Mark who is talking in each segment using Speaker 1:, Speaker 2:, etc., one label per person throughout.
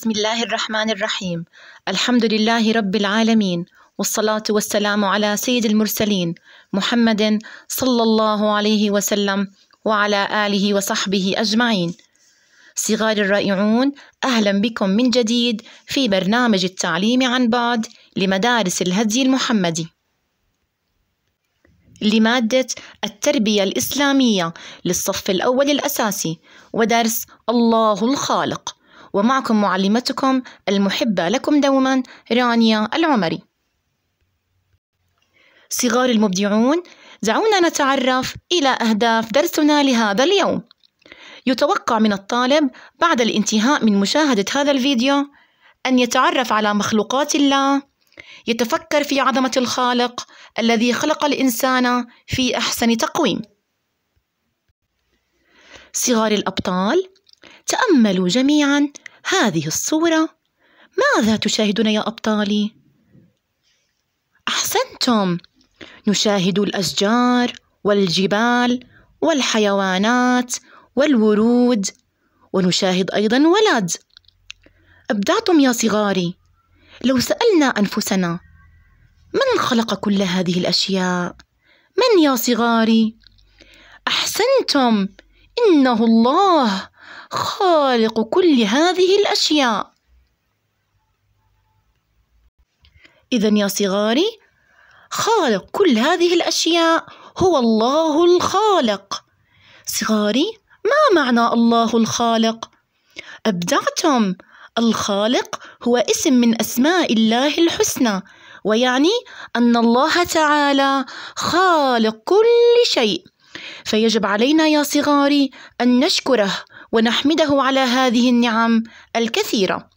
Speaker 1: بسم الله الرحمن الرحيم الحمد لله رب العالمين والصلاة والسلام على سيد المرسلين محمد صلى الله عليه وسلم وعلى آله وصحبه أجمعين صغار الرائعون أهلا بكم من جديد في برنامج التعليم عن بعد لمدارس الهدي المحمدي لمادة التربية الإسلامية للصف الأول الأساسي ودرس الله الخالق ومعكم معلمتكم المحبة لكم دوما رانيا العمري صغار المبدعون دعونا نتعرف إلى أهداف درسنا لهذا اليوم يتوقع من الطالب بعد الانتهاء من مشاهدة هذا الفيديو أن يتعرف على مخلوقات الله يتفكر في عظمة الخالق الذي خلق الإنسان في أحسن تقويم صغار الأبطال تأملوا جميعا هذه الصورة ماذا تشاهدون يا أبطالي؟ أحسنتم نشاهد الأشجار والجبال والحيوانات والورود ونشاهد أيضا ولد أبدعتم يا صغاري لو سألنا أنفسنا من خلق كل هذه الأشياء؟ من يا صغاري؟ أحسنتم إنه الله خالق كل هذه الأشياء إذا يا صغاري خالق كل هذه الأشياء هو الله الخالق صغاري ما معنى الله الخالق؟ أبدعتم الخالق هو اسم من أسماء الله الحسنى ويعني أن الله تعالى خالق كل شيء فيجب علينا يا صغاري ان نشكره ونحمده على هذه النعم الكثيره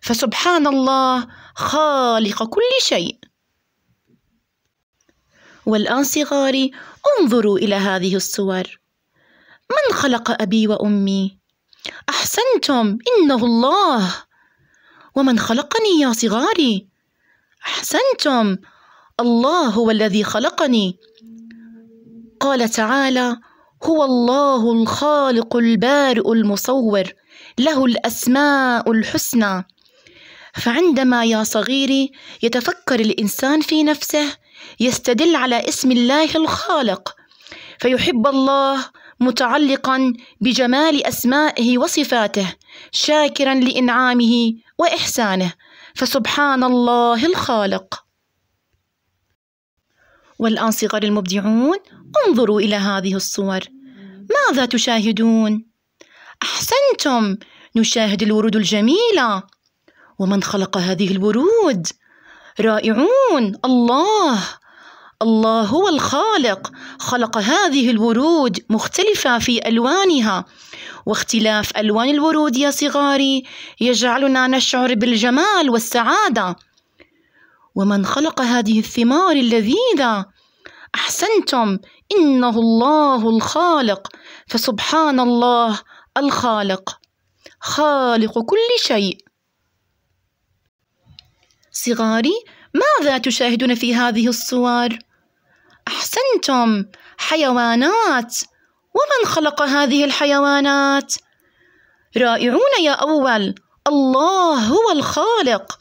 Speaker 1: فسبحان الله خالق كل شيء والان صغاري انظروا الى هذه الصور من خلق ابي وامي احسنتم انه الله ومن خلقني يا صغاري احسنتم الله هو الذي خلقني قال تعالى هو الله الخالق البارئ المصور له الاسماء الحسنى فعندما يا صغيري يتفكر الانسان في نفسه يستدل على اسم الله الخالق فيحب الله متعلقا بجمال اسمائه وصفاته شاكرا لانعامه واحسانه فسبحان الله الخالق والآن صغار المبدعون انظروا إلى هذه الصور ماذا تشاهدون؟ أحسنتم نشاهد الورود الجميلة ومن خلق هذه الورود؟ رائعون الله الله هو الخالق خلق هذه الورود مختلفة في ألوانها واختلاف ألوان الورود يا صغاري يجعلنا نشعر بالجمال والسعادة ومن خلق هذه الثمار اللذيذة أحسنتم إنه الله الخالق فسبحان الله الخالق خالق كل شيء صغاري ماذا تشاهدون في هذه الصور احسنتم حيوانات ومن خلق هذه الحيوانات رائعون يا اول الله هو الخالق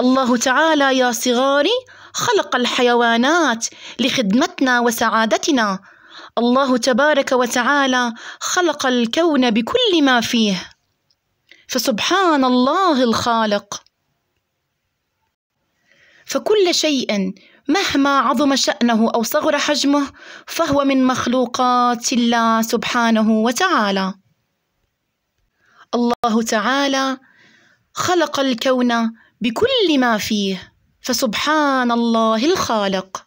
Speaker 1: الله تعالى يا صغاري خلق الحيوانات لخدمتنا وسعادتنا الله تبارك وتعالى خلق الكون بكل ما فيه فسبحان الله الخالق فكل شيء مهما عظم شأنه أو صغر حجمه فهو من مخلوقات الله سبحانه وتعالى الله تعالى خلق الكون بكل ما فيه فسبحان الله الخالق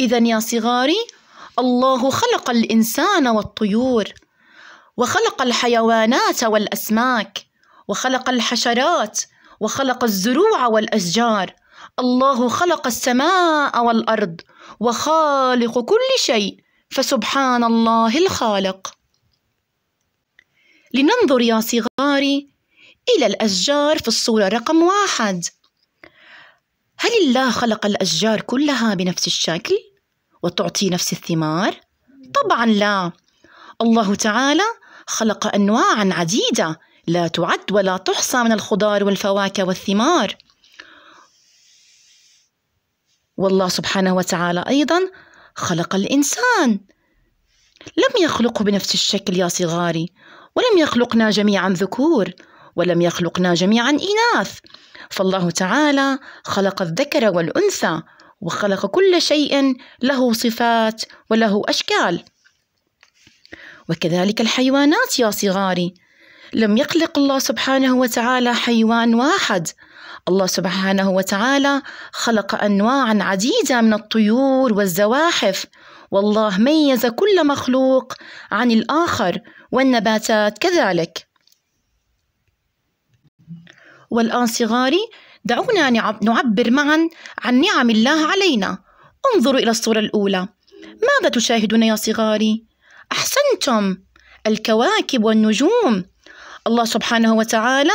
Speaker 1: اذا يا صغاري الله خلق الانسان والطيور وخلق الحيوانات والاسماك وخلق الحشرات وخلق الزروع والاشجار الله خلق السماء والارض وخالق كل شيء فسبحان الله الخالق لننظر يا صغاري إلى الأشجار في الصورة رقم واحد هل الله خلق الأشجار كلها بنفس الشكل وتعطي نفس الثمار؟ طبعا لا الله تعالى خلق أنواعا عديدة لا تعد ولا تحصى من الخضار والفواكه والثمار والله سبحانه وتعالى أيضا خلق الإنسان لم يخلقه بنفس الشكل يا صغاري ولم يخلقنا جميعا ذكور ولم يخلقنا جميعا إناث فالله تعالى خلق الذكر والأنثى وخلق كل شيء له صفات وله أشكال وكذلك الحيوانات يا صغاري لم يخلق الله سبحانه وتعالى حيوان واحد الله سبحانه وتعالى خلق انواعا عديده من الطيور والزواحف والله ميز كل مخلوق عن الاخر والنباتات كذلك والآن صغاري دعونا نعبر معا عن نعم الله علينا انظروا إلى الصورة الأولى ماذا تشاهدون يا صغاري؟ أحسنتم الكواكب والنجوم الله سبحانه وتعالى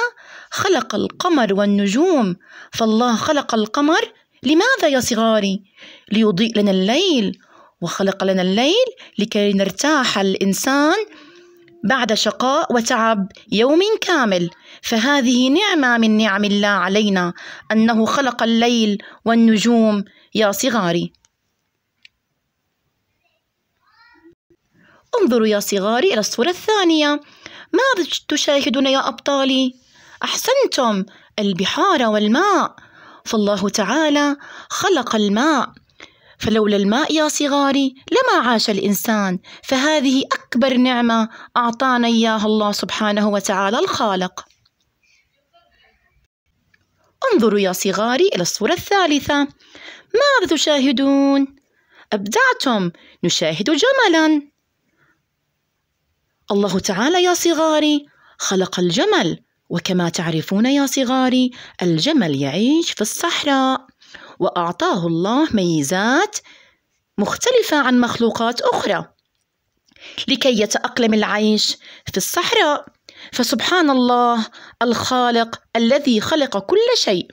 Speaker 1: خلق القمر والنجوم فالله خلق القمر لماذا يا صغاري؟ ليضيء لنا الليل وخلق لنا الليل لكي نرتاح الإنسان بعد شقاء وتعب يوم كامل فهذه نعمه من نعم الله علينا انه خلق الليل والنجوم يا صغاري انظروا يا صغاري الى الصوره الثانيه ماذا تشاهدون يا ابطالي احسنتم البحار والماء فالله تعالى خلق الماء فلولا الماء يا صغاري لما عاش الإنسان فهذه أكبر نعمة أعطانا إياها الله سبحانه وتعالى الخالق انظروا يا صغاري إلى الصورة الثالثة ماذا تشاهدون؟ أبدعتم نشاهد جملا الله تعالى يا صغاري خلق الجمل وكما تعرفون يا صغاري الجمل يعيش في الصحراء وأعطاه الله ميزات مختلفة عن مخلوقات أخرى لكي يتأقلم العيش في الصحراء فسبحان الله الخالق الذي خلق كل شيء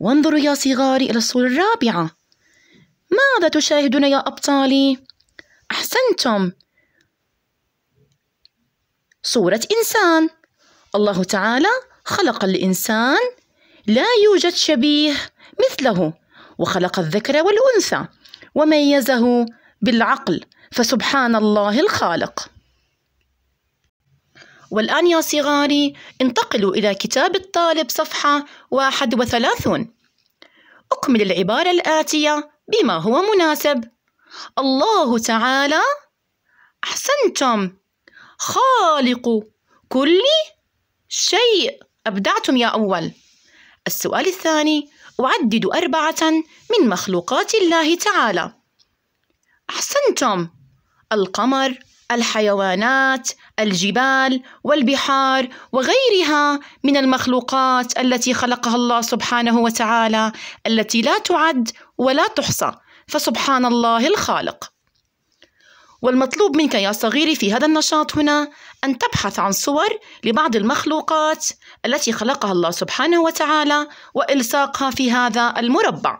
Speaker 1: وانظروا يا صغاري إلى الصورة الرابعة ماذا تشاهدون يا أبطالي؟ أحسنتم صورة إنسان الله تعالى خلق الإنسان لا يوجد شبيه مثله وخلق الذكر والأنثى وميزه بالعقل فسبحان الله الخالق والآن يا صغاري انتقلوا إلى كتاب الطالب صفحة 31 أكمل العبارة الآتية بما هو مناسب الله تعالى أحسنتم خالق كل شيء أبدعتم يا أول السؤال الثاني أعدد أربعة من مخلوقات الله تعالى أحسنتم القمر الحيوانات الجبال والبحار وغيرها من المخلوقات التي خلقها الله سبحانه وتعالى التي لا تعد ولا تحصى فسبحان الله الخالق والمطلوب منك يا صغيري في هذا النشاط هنا أن تبحث عن صور لبعض المخلوقات التي خلقها الله سبحانه وتعالى وإلصاقها في هذا المربع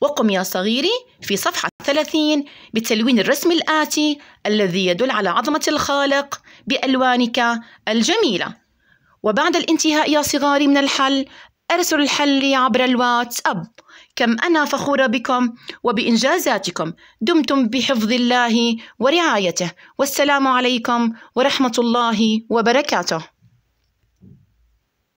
Speaker 1: وقم يا صغيري في صفحة 30 بتلوين الرسم الآتي الذي يدل على عظمة الخالق بألوانك الجميلة وبعد الانتهاء يا صغاري من الحل ارسلوا الحل لي عبر الواتساب كم أنا فخورة بكم وبإنجازاتكم دمتم بحفظ الله ورعايته والسلام عليكم ورحمة الله وبركاته